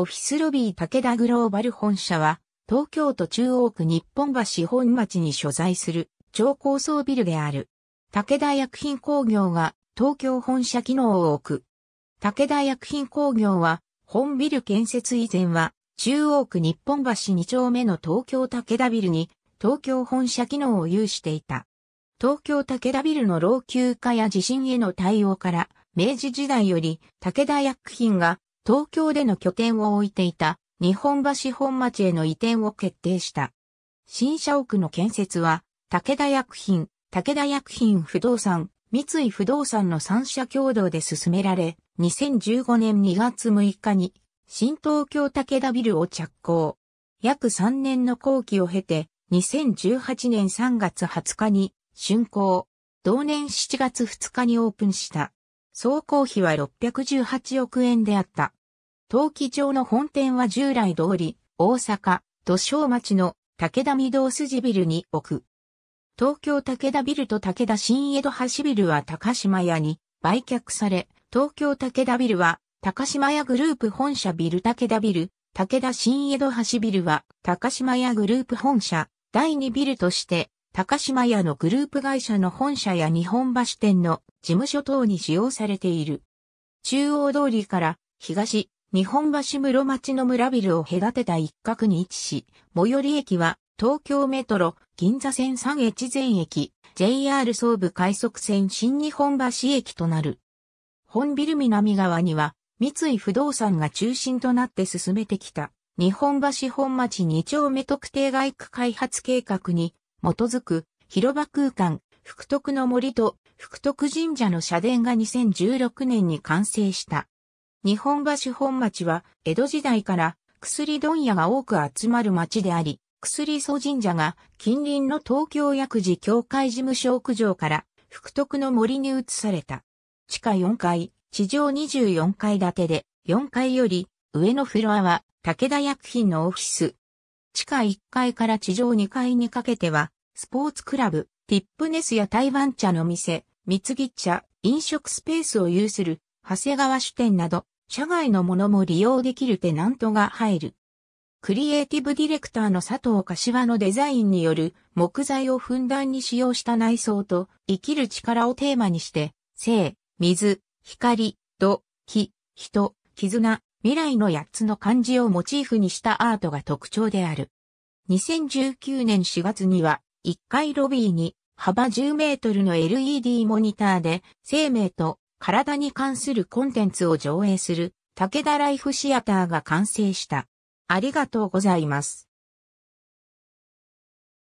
オフィスロビー武田グローバル本社は、東京都中央区日本橋本町に所在する超高層ビルである。武田薬品工業が東京本社機能を置く。武田薬品工業は、本ビル建設以前は、中央区日本橋2丁目の東京武田ビルに、東京本社機能を有していた。東京武田ビルの老朽化や地震への対応から、明治時代より武田薬品が東京での拠点を置いていた日本橋本町への移転を決定した。新社屋の建設は、武田薬品、武田薬品不動産、三井不動産の3社共同で進められ、2015年2月6日に、新東京武田ビルを着工。約3年の工期を経て、2018年3月20日に、竣工。同年7月2日にオープンした。総工費は618億円であった。陶器町の本店は従来通り、大阪、土生町の武田御堂筋ビルに置く。東京武田ビルと武田新江戸橋ビルは高島屋に売却され、東京武田ビルは高島屋グループ本社ビル武田ビル、武田新江戸橋ビルは高島屋グループ本社第2ビルとして高島屋のグループ会社の本社や日本橋店の事務所等に使用されている。中央通りから東、日本橋室町の村ビルを隔てた一角に位置し、最寄り駅は東京メトロ銀座線三越前駅 JR 総武快速線新日本橋駅となる。本ビル南側には三井不動産が中心となって進めてきた日本橋本町二丁目特定外区開発計画に基づく広場空間、福徳の森と福徳神社の社殿が2016年に完成した。日本橋本町は、江戸時代から薬問屋が多く集まる町であり、薬祖神社が近隣の東京薬事協会事務所屋上から福徳の森に移された。地下4階、地上24階建てで、4階より上のフロアは武田薬品のオフィス。地下1階から地上2階にかけては、スポーツクラブ、ティップネスや台湾茶の店、三木茶、飲食スペースを有する長谷川酒店など、社外のものも利用できるテナントが入る。クリエイティブディレクターの佐藤柏のデザインによる木材をふんだんに使用した内装と生きる力をテーマにして、生、水、光、土、木、人、絆、未来の8つの漢字をモチーフにしたアートが特徴である。2019年4月には、1階ロビーに幅10メートルの LED モニターで生命と体に関するコンテンツを上映する武田ライフシアターが完成した。ありがとうございます。